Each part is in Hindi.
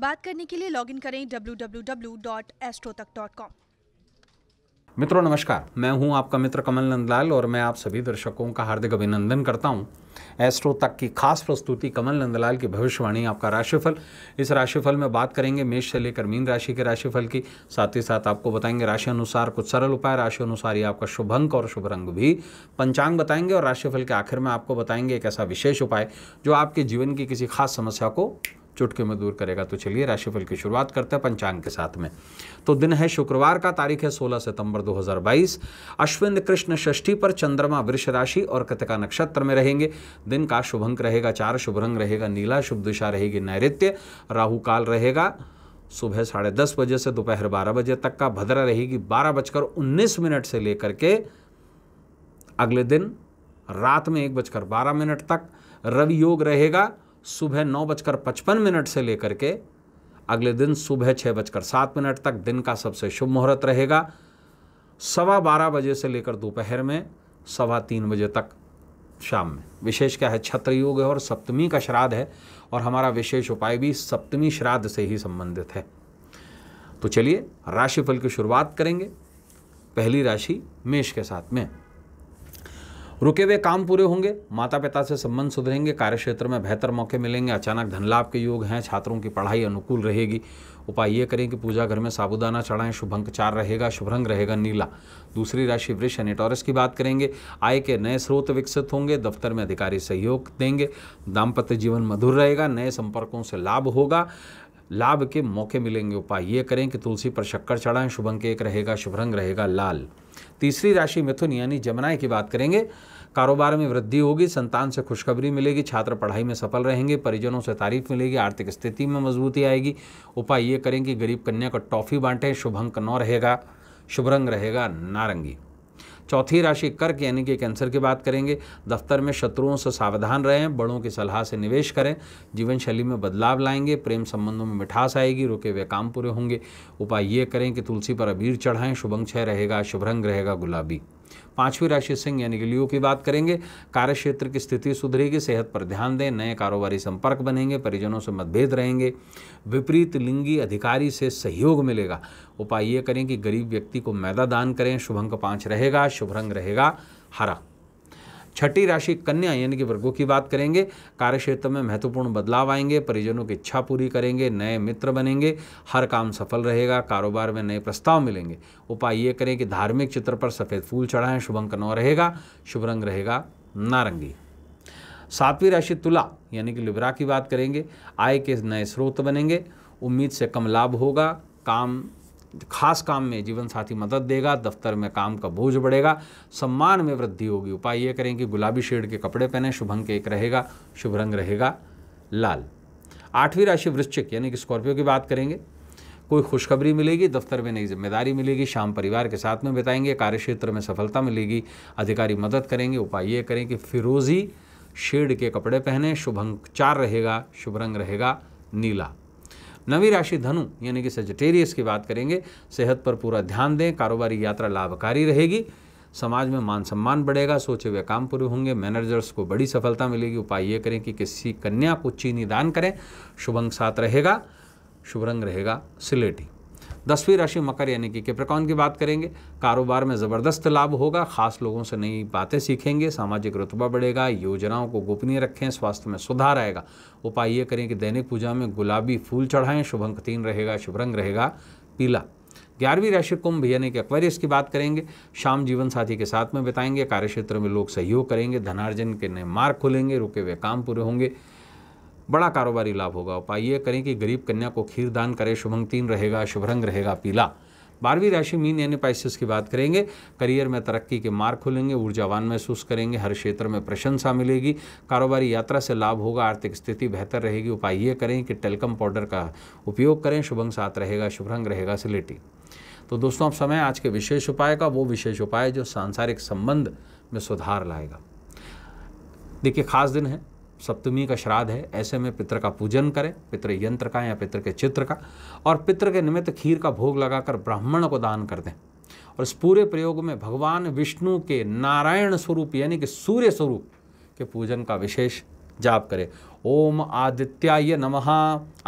बात करने के लिए लॉगिन करें www.astrotak.com मित्रों नमस्कार मैं हूं आपका मित्र कमल नंदलाल और मैं आप सभी दर्शकों का हार्दिक अभिनंदन करता हूं एस्ट्रो तक की खास प्रस्तुति कमल नंदलाल की भविष्यवाणी आपका राशिफल इस राशिफल में बात करेंगे मेष से लेकर मीन राशि के राशिफल की साथ ही साथ आपको बताएंगे राशि अनुसार कुछ सरल उपाय राशि अनुसार ही आपका शुभ अंक और शुभ रंग भी पंचांग बताएंगे और राशिफल के आखिर में आपको बताएंगे एक ऐसा विशेष उपाय जो आपके जीवन की किसी खास समस्या को चुटके में दूर करेगा तो चलिए राशिफल की शुरुआत करते हैं पंचांग के साथ में तो दिन है शुक्रवार का तारीख है 16 सितंबर 2022 अश्विन कृष्ण षष्ठी पर चंद्रमा वृष राशि और कृतिका नक्षत्र में रहेंगे दिन का शुभ अंक रहेगा चार शुभ रंग रहेगा नीला शुभ दिशा रहेगी नैऋत्य राहुकाल रहेगा सुबह साढ़े दस बजे से दोपहर बारह बजे तक का भद्रा रहेगी बारह बजकर उन्नीस मिनट से लेकर के अगले दिन रात में एक बजकर बारह मिनट तक रवि योग रहेगा सुबह नौ बजकर पचपन मिनट से लेकर के अगले दिन सुबह छः बजकर सात मिनट तक दिन का सबसे शुभ मुहूर्त रहेगा सवा बारह बजे से लेकर दोपहर में सवा तीन बजे तक शाम में विशेष क्या है छत्र योग है और सप्तमी का श्राद्ध है और हमारा विशेष उपाय भी सप्तमी श्राद्ध से ही संबंधित है तो चलिए राशिफल की शुरुआत करेंगे पहली राशि मेष के साथ में रुके हुए काम पूरे होंगे माता पिता से संबंध सुधरेंगे कार्यक्षेत्र में बेहतर मौके मिलेंगे अचानक धन लाभ के योग हैं छात्रों की पढ़ाई अनुकूल रहेगी उपाय ये करें कि पूजा घर में साबुदाना चढ़ाएं शुभ अंक चार रहेगा शुभ रंग रहेगा नीला दूसरी राशि वृक्ष एनिटोरस की बात करेंगे आय के नए स्रोत विकसित होंगे दफ्तर में अधिकारी सहयोग देंगे दाम्पत्य जीवन मधुर रहेगा नए संपर्कों से लाभ होगा लाभ के मौके मिलेंगे उपाय ये करें कि तुलसी पर शक्कर चढ़ाएं शुभ अंक एक रहेगा शुभ रंग रहेगा लाल तीसरी राशि मिथुन यानी जमनाय की बात करेंगे कारोबार में वृद्धि होगी संतान से खुशखबरी मिलेगी छात्र पढ़ाई में सफल रहेंगे परिजनों से तारीफ मिलेगी आर्थिक स्थिति में मजबूती आएगी उपाय ये करें कि गरीब कन्या को टॉफ़ी बांटें शुभ अंक नौ रहेगा शुभ रंग रहेगा नारंगी चौथी राशि कर्क यानी कि कैंसर की बात करेंगे दफ्तर में शत्रुओं से सावधान रहें बड़ों की सलाह से निवेश करें जीवन शैली में बदलाव लाएंगे प्रेम संबंधों में मिठास आएगी रुके हुए काम पूरे होंगे उपाय ये करें कि तुलसी पर अबीर चढ़ाएं शुभंग छय रहेगा शुभ रंग रहेगा गुलाबी पांचवी राशि सिंह यानी कि लियो की बात करेंगे कार्य क्षेत्र की स्थिति सुधरेगी सेहत पर ध्यान दें नए कारोबारी संपर्क बनेंगे परिजनों से मतभेद रहेंगे विपरीत लिंगी अधिकारी से सहयोग मिलेगा उपाय ये करें कि गरीब व्यक्ति को मैदा दान करें शुभ अंक पाँच रहेगा शुभ रंग रहेगा हरा छठी राशि कन्या यानी कि वर्गों की बात करेंगे कार्यक्षेत्र में महत्वपूर्ण बदलाव आएंगे परिजनों की इच्छा पूरी करेंगे नए मित्र बनेंगे हर काम सफल रहेगा कारोबार में नए प्रस्ताव मिलेंगे उपाय ये करें कि धार्मिक चित्र पर सफ़ेद फूल चढ़ाएं शुभ अंक नौ रहेगा शुभ रंग रहेगा नारंगी सातवीं राशि तुला यानी कि लिब्रा की बात करेंगे आय के नए स्रोत बनेंगे उम्मीद से कम लाभ होगा काम खास काम में जीवन साथी मदद देगा दफ्तर में काम का बोझ बढ़ेगा सम्मान में वृद्धि होगी उपाय ये करें कि गुलाबी शेड के कपड़े पहने शुभ अंक एक रहेगा शुभ रंग रहेगा लाल आठवीं राशि वृश्चिक यानी कि स्कॉर्पियो की बात करेंगे कोई खुशखबरी मिलेगी दफ्तर में नई जिम्मेदारी मिलेगी शाम परिवार के साथ में बिताएंगे कार्यक्षेत्र में सफलता मिलेगी अधिकारी मदद करेंगे उपाय ये करें कि फिरोजी शेड के कपड़े पहने शुभ अंक चार रहेगा शुभ रंग रहेगा नीला नवी राशि धनु यानी कि सजटेरियस की बात करेंगे सेहत पर पूरा ध्यान दें कारोबारी यात्रा लाभकारी रहेगी समाज में मान सम्मान बढ़ेगा सोचे हुए काम पूरे होंगे मैनेजर्स को बड़ी सफलता मिलेगी उपाय ये करें कि किसी कन्या को चीनी दान करें शुभ साथ रहेगा शुभ रंग रहेगा सिलेटी दसवीं राशि मकर यानी कि कैप्रिकॉन की बात करेंगे कारोबार में ज़बरदस्त लाभ होगा खास लोगों से नई बातें सीखेंगे सामाजिक रुतबा बढ़ेगा योजनाओं को गोपनीय रखें स्वास्थ्य में सुधार आएगा उपाय ये करें कि दैनिक पूजा में गुलाबी फूल चढ़ाएं शुभ अंक तीन रहेगा शुभ रंग रहेगा पीला ग्यारहवीं राशि कुंभ यानी कि एक्वेरियस की बात करेंगे शाम जीवन साथी के साथ में बिताएंगे कार्यक्षेत्र में लोग सहयोग करेंगे धनार्जन के नए मार्ग खुलेंगे रुके हुए काम पूरे होंगे बड़ा कारोबारी लाभ होगा उपाय ये करें कि गरीब कन्या को खीर दान करें तीन रहेगा शुभ रंग रहेगा पीला बारहवीं राशि मीन यानी पाइसिस की बात करेंगे करियर में तरक्की के मार्ग खुलेंगे ऊर्जावान महसूस करेंगे हर क्षेत्र में प्रशंसा मिलेगी कारोबारी यात्रा से लाभ होगा आर्थिक स्थिति बेहतर रहेगी उपाय ये करें कि टेलकम पाउडर का उपयोग करें शुभंग साथ रहेगा शुभ रंग रहेगा सिलेटी तो दोस्तों अब समय आज के विशेष उपाय का वो विशेष उपाय जो सांसारिक संबंध में सुधार लाएगा देखिए खास दिन है सप्तमी का श्राद्ध है ऐसे में पितर का पूजन करें पितर यंत्र का या पितर के चित्र का और पितर के निमित्त खीर का भोग लगाकर ब्राह्मण को दान कर दें और इस पूरे प्रयोग में भगवान विष्णु के नारायण स्वरूप यानी कि सूर्य स्वरूप के पूजन का विशेष जाप करें ओम आदित्याय नमः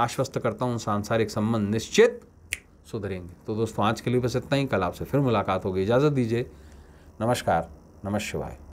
आश्वस्त करता हूँ सांसारिक संबंध निश्चित सुधरेंगे तो दोस्तों आज के लिए बस इतना ही कल आपसे फिर मुलाकात होगी इजाज़त दीजिए नमस्कार नमस्वाय